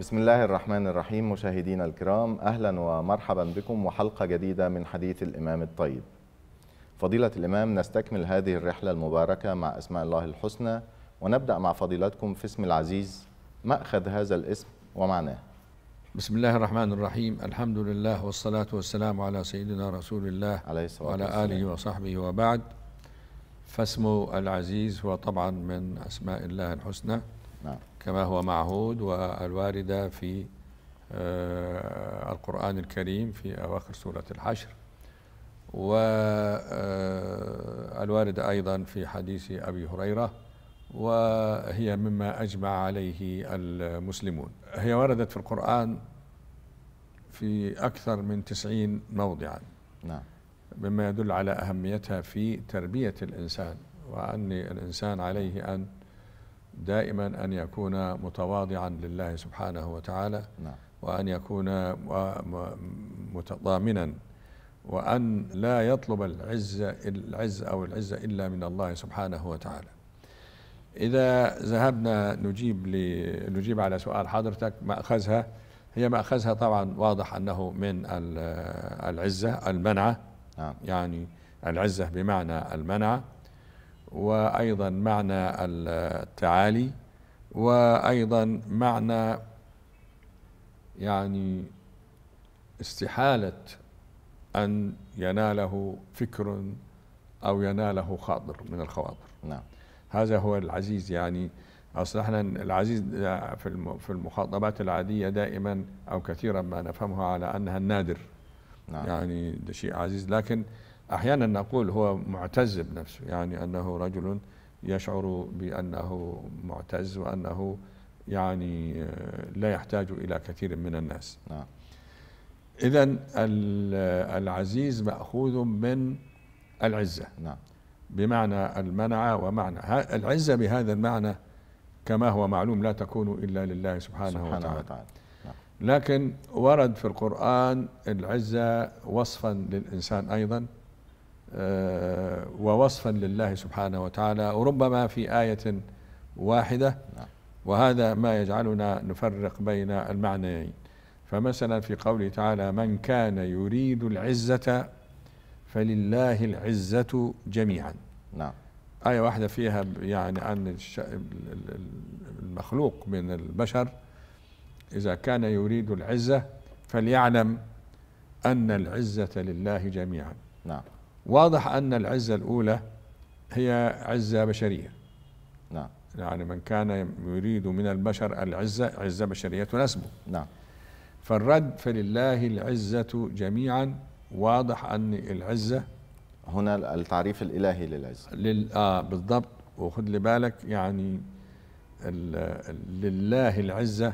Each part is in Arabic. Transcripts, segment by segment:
بسم الله الرحمن الرحيم مشاهدينا الكرام أهلا ومرحبا بكم وحلقة جديدة من حديث الإمام الطيب فضيلة الإمام نستكمل هذه الرحلة المباركة مع أسماء الله الحسنى ونبدأ مع فضيلتكم في اسم العزيز مأخذ هذا الاسم ومعناه بسم الله الرحمن الرحيم الحمد لله والصلاة والسلام على سيدنا رسول الله عليه الصلاة وعلى آله وصحبه وبعد فاسم العزيز هو طبعا من أسماء الله الحسنى نعم. كما هو معهود والواردة في آه، القرآن الكريم في أواخر سورة الحشر والواردة آه، أيضا في حديث أبي هريرة وهي مما أجمع عليه المسلمون هي وردت في القرآن في أكثر من تسعين موضعا نعم مما يدل على أهميتها في تربية الإنسان وأن الإنسان عليه أن دائما أن يكون متواضعا لله سبحانه وتعالى نعم. وأن يكون متضامنا وأن لا يطلب العز العز أو العزة إلا من الله سبحانه وتعالى إذا ذهبنا نجيب نجيب على سؤال حضرتك مأخذها هي مأخذها طبعا واضح أنه من العزة المنعة نعم. يعني العزة بمعنى المنعة وايضا معنى التعالي وايضا معنى يعني استحاله ان يناله فكر او يناله خاطر من الخواطر نعم هذا هو العزيز يعني اصل احنا العزيز في المخاطبات العاديه دائما او كثيرا ما نفهمها على انها النادر نعم. يعني ده شيء عزيز لكن أحيانا نقول هو معتز بنفسه يعني أنه رجل يشعر بأنه معتز وأنه يعني آه، لا يحتاج إلى كثير من الناس نعم. إذا العزيز مأخوذ من العزة نعم. بمعنى المنع ومعنى العزة بهذا المعنى كما هو معلوم لا تكون إلا لله سبحانه, سبحانه وتعالى, وتعالى. نعم. لكن ورد في القرآن العزة وصفا للإنسان أيضا آه، ووصفا لله سبحانه وتعالى وربما في آية واحدة نعم. وهذا ما يجعلنا نفرق بين المعنيين فمثلا في قوله تعالى من كان يريد العزة فلله العزة جميعا نعم آية واحدة فيها يعني أن المخلوق من البشر إذا كان يريد العزة فليعلم أن العزة لله جميعا نعم واضح أن العزة الأولى هي عزة بشرية نعم يعني من كان يريد من البشر العزة عزة بشرية تناسبه نعم فالرد فلله العزة جميعا واضح أن العزة هنا التعريف الإلهي للعزة لل... آه بالضبط وخد لبالك بالك يعني لله العزة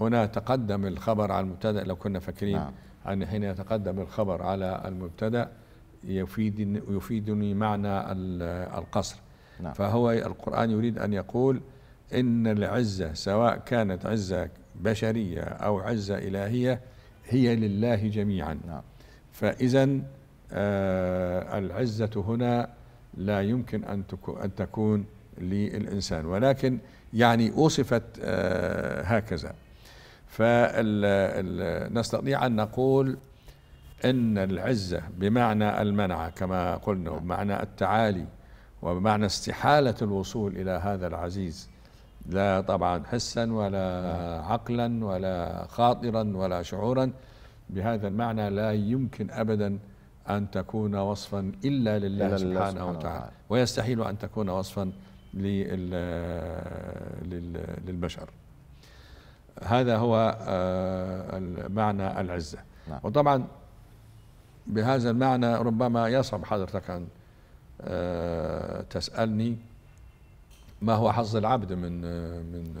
هنا تقدم الخبر على المبتدأ لو كنا فاكرين نعم. أن يعني حين يتقدم الخبر على المبتدأ يفيدني, يفيدني معنى القصر نعم. فهو القرآن يريد أن يقول إن العزة سواء كانت عزة بشرية أو عزة إلهية هي لله جميعا نعم. فإذا آه، العزة هنا لا يمكن أن أن تكون للإنسان ولكن يعني أوصفت آه، هكذا فنستطيع أن نقول ان العزه بمعنى المنعه كما قلنا بمعنى التعالي وبمعنى استحاله الوصول الى هذا العزيز لا طبعا حسا ولا عقلا ولا خاطرا ولا شعورا بهذا المعنى لا يمكن ابدا ان تكون وصفا الا لله, لله سبحانه, سبحانه وتعالى ويستحيل ان تكون وصفا للبشر هذا هو آه، معنى العزه نعم. وطبعا بهذا المعنى ربما يصعب حضرتك أن آه، تسألني ما هو حظ العبد من آه، من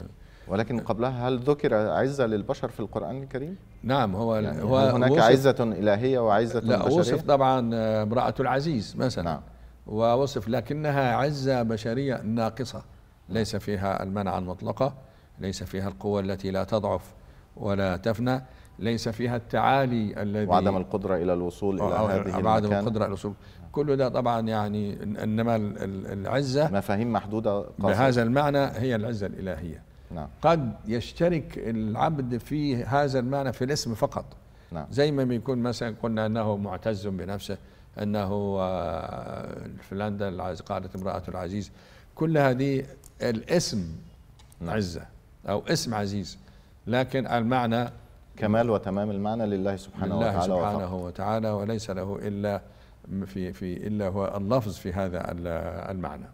ولكن آه، قبلها هل ذكر عزة للبشر في القرآن الكريم؟ نعم هو يعني هو هناك عزة إلهية وعزة لا بشرية وصف طبعا امرأة العزيز مثلا نعم ووصف لكنها عزة بشرية ناقصة ليس فيها المنعة المطلقة ليس فيها القوة التي لا تضعف ولا تفنى ليس فيها التعالي الذي وعدم القدرة إلى الوصول إلى هذه المكان وعدم القدرة إلى الوصول كل ده طبعا يعني إنما العزة مفاهيم محدودة قصر. بهذا المعنى هي العزة الإلهية نعم. قد يشترك العبد في هذا المعنى في الاسم فقط نعم. زي ما بيكون مثلا قلنا أنه معتز بنفسه أنه آه، فلاندا قالت امرأة العزيز كل هذه الاسم نعم. عزة أو اسم عزيز لكن المعنى كمال وتمام المعنى لله سبحانه لله وتعالى سبحانه وتعالى وليس له إلا في في إلا هو اللفظ في هذا المعنى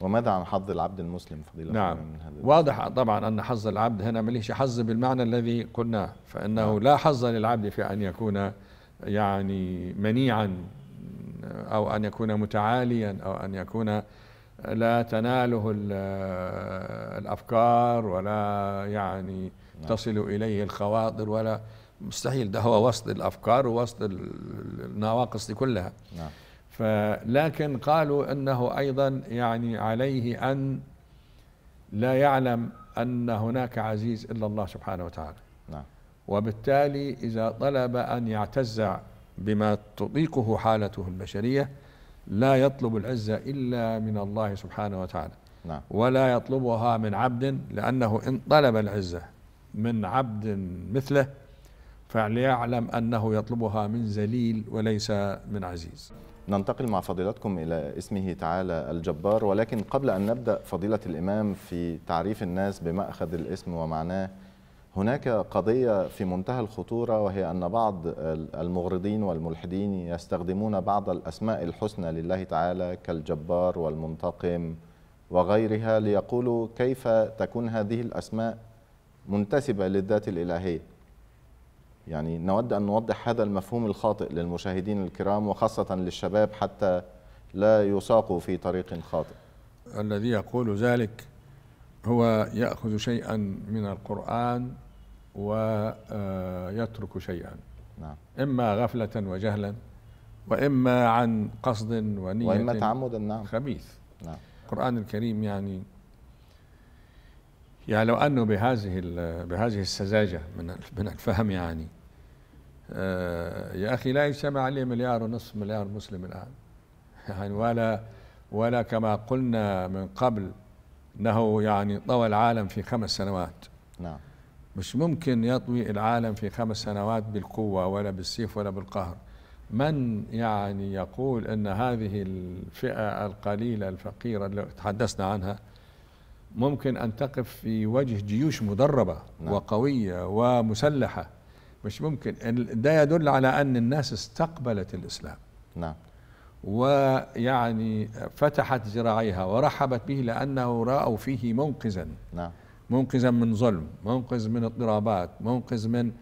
وماذا عن حظ العبد المسلم فضيلة نعم من هذا واضح طبعا أن حظ العبد هنا مليش حظ بالمعنى الذي قلناه فإنه نعم. لا حظ للعبد في أن يكون يعني منيعا أو أن يكون متعاليا أو أن يكون لا تناله الأفكار ولا يعني نعم. تصل إليه الخواطر ولا مستحيل ده هو وسط الأفكار ووسط النواقص دي كلها نعم. لكن قالوا أنه أيضا يعني عليه أن لا يعلم أن هناك عزيز إلا الله سبحانه وتعالى نعم. وبالتالي إذا طلب أن يعتز بما تطيقه حالته البشرية لا يطلب العزة إلا من الله سبحانه وتعالى نعم. ولا يطلبها من عبد لأنه إن طلب العزة من عبد مثله فليعلم أنه يطلبها من ذليل وليس من عزيز ننتقل مع فضيلتكم إلى اسمه تعالى الجبار ولكن قبل أن نبدأ فضيلة الإمام في تعريف الناس بمأخذ الاسم ومعناه هناك قضية في منتهى الخطورة وهي أن بعض المغرضين والملحدين يستخدمون بعض الأسماء الحسنى لله تعالى كالجبار والمنتقم وغيرها ليقولوا كيف تكون هذه الأسماء منتسبة للذات الإلهية يعني نود أن نوضح هذا المفهوم الخاطئ للمشاهدين الكرام وخاصة للشباب حتى لا يساقوا في طريق خاطئ الذي يقول ذلك هو يأخذ شيئا من القرآن ويترك شيئا نعم. إما غفلة وجهلا وإما عن قصد ونية وإما تعمدا نعم خبيث نعم. القرآن الكريم يعني يعني لو أنه بهذه بهذه السذاجة من من الفهم يعني آه، يا أخي لا يجتمع عليه مليار ونصف مليار مسلم الآن يعني ولا ولا كما قلنا من قبل أنه يعني طوى العالم في خمس سنوات نعم مش ممكن يطوي العالم في خمس سنوات بالقوة ولا بالسيف ولا بالقهر من يعني يقول أن هذه الفئة القليلة الفقيرة اللي تحدثنا عنها ممكن أن تقف في وجه جيوش مدربة نعم. وقوية ومسلحة مش ممكن ده يدل على أن الناس استقبلت الإسلام نعم ويعني فتحت ذراعيها ورحبت به لأنه رأوا فيه منقذا نعم منقذا من ظلم منقذ من اضطرابات منقذ من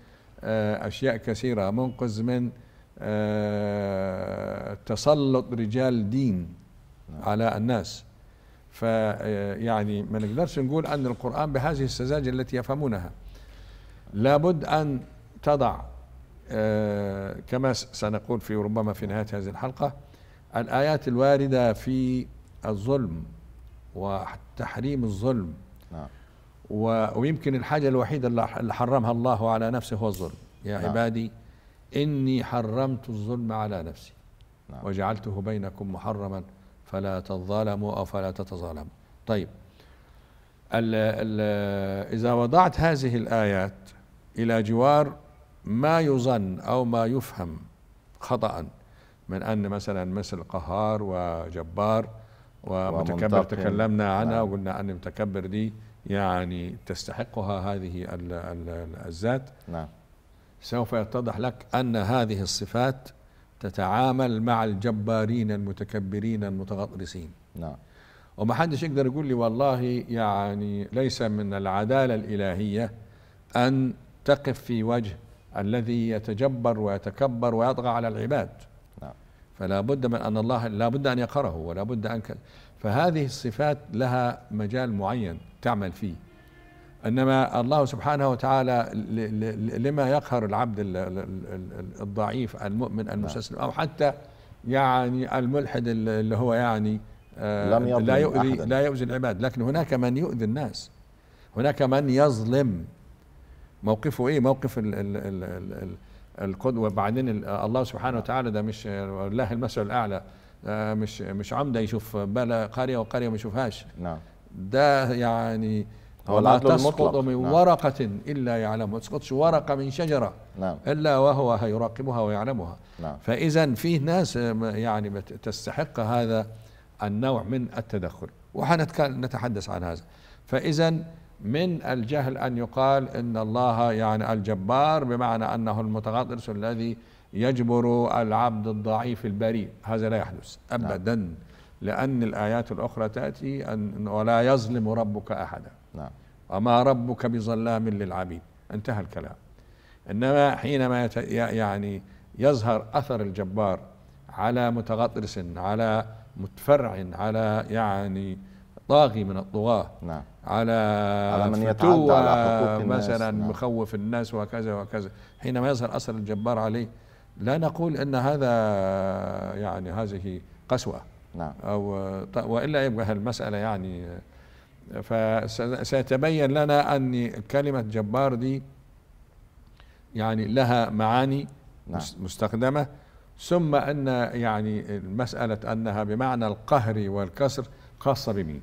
آه، أشياء كثيرة منقذ من آه، تسلط رجال دين نعم. على الناس فيعني آه، ما نقدرش نقول أن القرآن بهذه السذاجة التي يفهمونها لابد أن تضع آه، كما سنقول في ربما في نهاية هذه الحلقة الآيات الواردة في الظلم وتحريم الظلم نعم. ويمكن الحاجة الوحيدة اللي حرمها الله على نفسه هو الظلم يا نعم. عبادي إني حرمت الظلم على نفسي نعم. وجعلته بينكم محرما فلا تظالموا أو فلا تتظالموا طيب الـ الـ إذا وضعت هذه الآيات إلى جوار ما يظن أو ما يفهم خطأ من أن مثلا مثل قهار وجبار ومتكبر تكلمنا عنها نعم. وقلنا أن المتكبر دي يعني تستحقها هذه الذات نعم سوف يتضح لك أن هذه الصفات تتعامل مع الجبارين المتكبرين المتغطرسين نعم وما حدش يقدر يقول لي والله يعني ليس من العدالة الإلهية أن تقف في وجه الذي يتجبر ويتكبر ويطغى على العباد نعم. فلا بد من أن الله لا بد أن يقره ولا بد أن فهذه الصفات لها مجال معين تعمل فيه انما الله سبحانه وتعالى لما يقهر العبد الضعيف المؤمن نعم. المستسلم او حتى يعني الملحد اللي هو يعني آه، لم لا يؤذي أحداً. لا يؤذي العباد لكن هناك من يؤذي الناس هناك من يظلم موقفه ايه موقف الـ الـ الـ الـ الـ القدوه وبعدين الله سبحانه وتعالى ده مش لله المثل الاعلى آه، مش مش عمده يشوف بلا قريه وقريه ما يشوفهاش نعم ده يعني ولا تسقط من نعم. ورقة إلا يعلمها تسقطش ورقة من شجرة نعم. إلا وهو هيراقبها ويعلمها نعم. فإذا فيه ناس آه، يعني تستحق هذا النوع من التدخل وحنتحدث عن هذا فإذا من الجهل أن يقال إن الله يعني الجبار بمعنى أنه المتغطرس الذي يجبر العبد الضعيف البريء هذا لا يحدث أبدا نعم. لأن الآيات الأخرى تأتي أن ولا يظلم ربك أحدا نعم وما ربك بظلام للعبيد انتهى الكلام انما حينما يت... يعني يظهر اثر الجبار على متغطرس على متفرع على يعني طاغي من الطغاة نعم على, على من يتعدى على حقوق الناس مثلا نعم. مخوف الناس وكذا وكذا حينما يظهر اثر الجبار عليه لا نقول ان هذا يعني هذه قسوه نعم او والا يبقى المساله يعني فسيتبين لنا أن كلمة جبار دي يعني لها معاني نعم. مستخدمة ثم أن يعني مسألة أنها بمعنى القهر والكسر خاصة بمين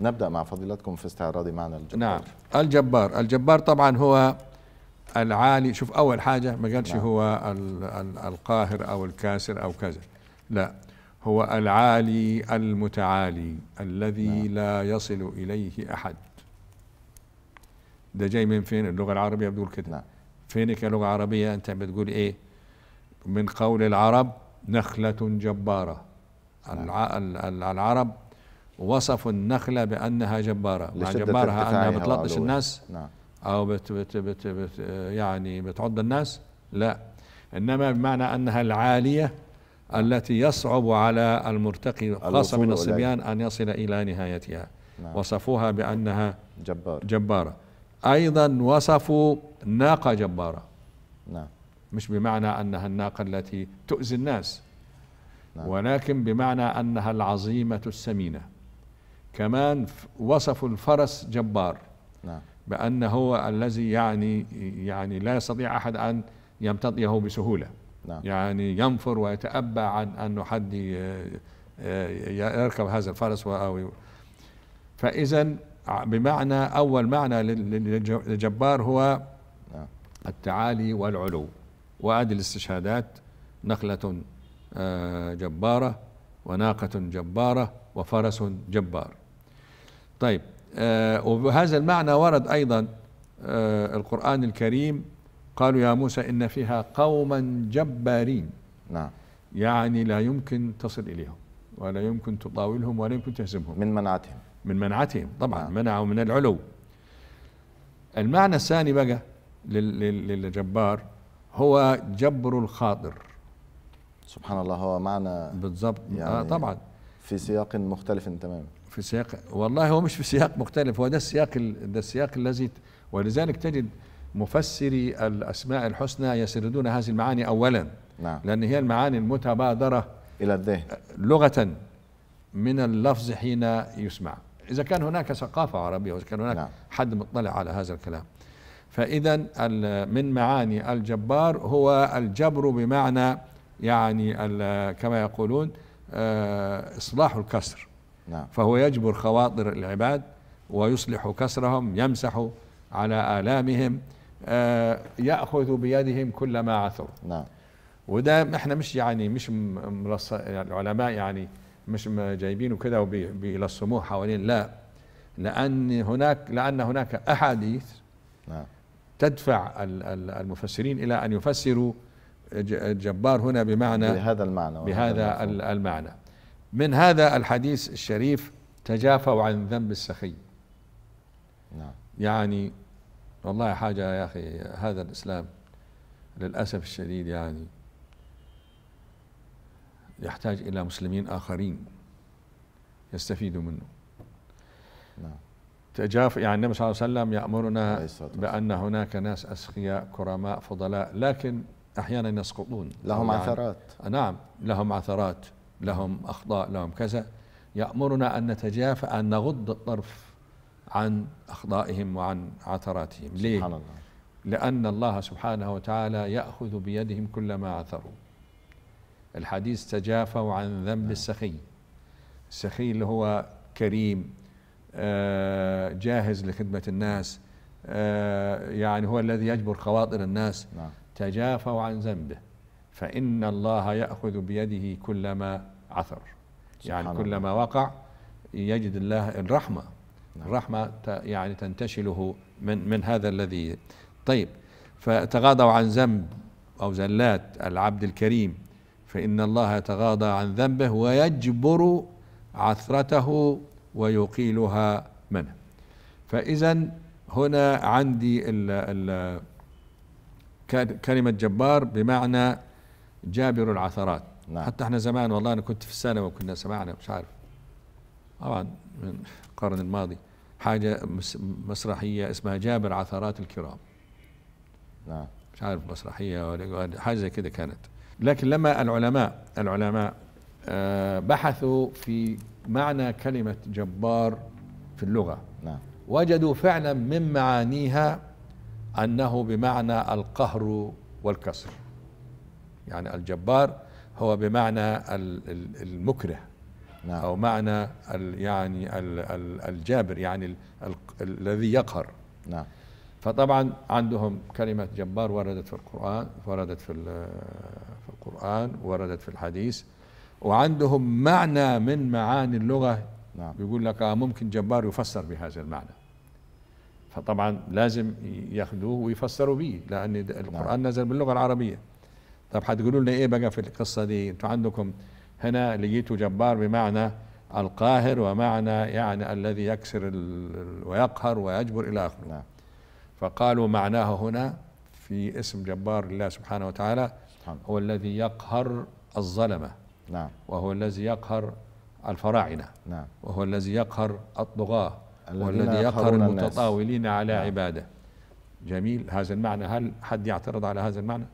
نبدأ مع فضيلتكم في استعراض معنى الجبار نعم الجبار الجبار طبعا هو العالي شوف أول حاجة ما قالش نعم. هو القاهر أو الكاسر أو كذا لا هو العالي المتعالي الذي نعم. لا يصل إليه أحد ده جاي من فين اللغة العربية بتقول كده نعم. فينك يا لغة عربية أنت بتقول إيه من قول العرب نخلة جبارة نعم. الع... العرب وصفوا النخلة بأنها جبارة مع جبارها أنها بتلطش الناس نعم. أو بت بت بت بت يعني بتعض الناس لا إنما بمعنى أنها العالية نعم. التي يصعب على المرتقي خاصة من الصبيان أن يصل إلى نهايتها نعم. وصفوها بأنها جبار. جبارة أيضا وصفوا ناقة جبارة نعم. مش بمعنى أنها الناقة التي تؤذي الناس نعم. ولكن بمعنى أنها العظيمة السمينة كمان وصفوا الفرس جبار نعم. بأنه هو الذي يعني يعني لا يستطيع أحد أن يمتطيه بسهولة نعم. يعني ينفر ويتأبى عن أنه آه، حد آه، يركب هذا الفرس أو فإذا بمعنى أول معنى للجبار هو نعم. التعالي والعلو وهذه الاستشهادات نخلة آه، جبارة وناقة جبارة وفرس جبار طيب وبهذا المعنى ورد أيضا القرآن الكريم قالوا يا موسى إن فيها قوما جبارين نعم يعني لا يمكن تصل إليهم ولا يمكن تطاولهم ولا يمكن تهزمهم من منعتهم من منعتهم طبعا نعم. منعوا من العلو المعنى الثاني بقى للجبار هو جبر الخاطر سبحان الله هو معنى بالضبط آه، يعني آه طبعا في سياق مختلف تماما في سياق والله هو مش في سياق مختلف هو ده السياق ده السياق الذي ولذلك تجد مفسري الأسماء الحسنى يسردون هذه المعاني أولا نعم. لأن هي المعاني المتبادرة إلى الذهن لغة من اللفظ حين يسمع إذا كان هناك ثقافة عربية وإذا كان هناك نعم. حد مطلع على هذا الكلام فإذا من معاني الجبار هو الجبر بمعنى يعني كما يقولون آه، إصلاح الكسر نعم. فهو يجبر خواطر العباد ويصلح كسرهم يمسح على آلامهم آه، ياخذ بيدهم كل ما عثروا نعم وده احنا مش يعني مش مرص... يعني العلماء يعني مش جايبينه كده وبيلصموه حوالين لا لان هناك لان هناك احاديث نعم تدفع المفسرين الى ان يفسروا الجبار هنا بمعنى بهذا المعنى بهذا المعنى من هذا الحديث الشريف تجافوا عن ذنب السخي نعم يعني والله حاجة يا أخي هذا الإسلام للأسف الشديد يعني يحتاج إلى مسلمين آخرين يستفيدوا منه نعم تجاف يعني النبي صلى الله عليه وسلم يأمرنا بأن هناك ناس أسخياء كرماء فضلاء لكن أحيانا يسقطون لهم يعني عثرات نعم لهم عثرات لهم أخطاء لهم كذا يأمرنا أن نتجافى أن نغض الطرف عن أخطائهم وعن عثراتهم ليه؟ سبحان الله لأن الله سبحانه وتعالى يأخذ بيدهم كل ما عثروا الحديث تجافوا عن ذنب السخي نعم. السخي اللي هو كريم آه، جاهز لخدمة الناس آه، يعني هو الذي يجبر خواطر الناس نعم. تجافوا عن ذنبه فإن الله يأخذ بيده كل ما عثر يعني كل ما وقع يجد الله الرحمة الرحمة يعني تنتشله من, من هذا الذي طيب فتغاضوا عن ذنب أو زلات العبد الكريم فإن الله يتغاضى عن ذنبه ويجبر عثرته ويقيلها منه فإذا هنا عندي الـ الـ كلمة جبار بمعنى جابر العثرات نعم. حتى احنا زمان والله انا كنت في الثانوي وكنا سمعنا مش عارف طبعا من القرن الماضي حاجة مسرحية اسمها جابر عثرات الكرام نعم مش عارف مسرحية ولا حاجة زي كده كانت لكن لما العلماء العلماء آه، بحثوا في معنى كلمة جبار في اللغة نعم وجدوا فعلا من معانيها أنه بمعنى القهر والكسر يعني الجبار هو بمعنى المكره نعم. أو معنى الـ يعني الـ الـ الجابر يعني الـ الذي يقهر نعم. فطبعا عندهم كلمة جبار وردت في القرآن وردت في, في القرآن وردت في الحديث وعندهم معنى من معاني اللغة نعم. بيقول لك آه ممكن جبار يفسر بهذا المعنى فطبعا لازم ياخذوه ويفسروا به لأن القرآن نعم. نزل باللغة العربية طب حتقولوا لنا إيه بقى في القصة دي أنتوا عندكم هنا لقيته جبار بمعنى القاهر ومعنى يعني الذي يكسر ويقهر ويجبر إلى آخره نعم. فقالوا معناه هنا في اسم جبار الله سبحانه وتعالى نعم. هو الذي يقهر الظلمة نعم. وهو الذي يقهر الفراعنة نعم. وهو الذي يقهر الطغاة وهو الذي يقهر المتطاولين على نعم. عباده جميل هذا المعنى هل حد يعترض على هذا المعنى؟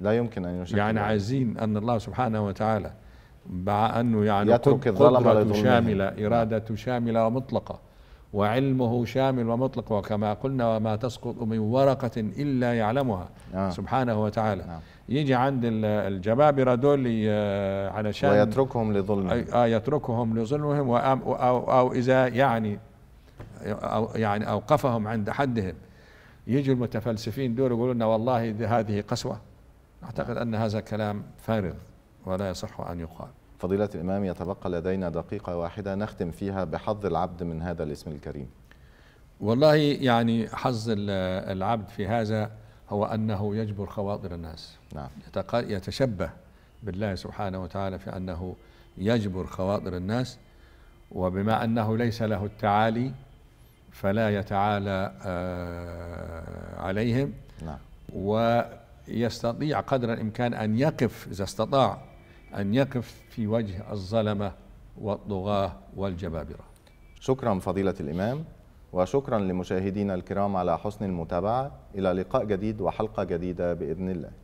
لا يمكن أن يشكل يعني عايزين أن الله سبحانه وتعالى مع أنه يعني يترك قدرة شاملة إرادة شاملة ومطلقة وعلمه شامل ومطلق وكما قلنا وما تسقط من ورقة إلا يعلمها آه. سبحانه وتعالى آه. يجي عند الجبابرة دول علشان ويتركهم لظلمهم آه يتركهم لظلمهم أو, أو, أو إذا يعني أو يعني أوقفهم عند حدهم يجي المتفلسفين دول يقولوا لنا والله هذه قسوة أعتقد أن هذا كلام فارغ ولا يصح أن يقال فضيلة الإمام يتبقى لدينا دقيقة واحدة نختم فيها بحظ العبد من هذا الاسم الكريم والله يعني حظ العبد في هذا هو أنه يجبر خواطر الناس نعم. يتشبه بالله سبحانه وتعالى في أنه يجبر خواطر الناس وبما أنه ليس له التعالي فلا يتعالى آه، عليهم نعم. ويستطيع قدر الإمكان أن يقف إذا استطاع أن يقف في وجه الظلمة والطغاة والجبابرة شكرا فضيلة الإمام وشكرا لمشاهدينا الكرام على حسن المتابعة إلى لقاء جديد وحلقة جديدة بإذن الله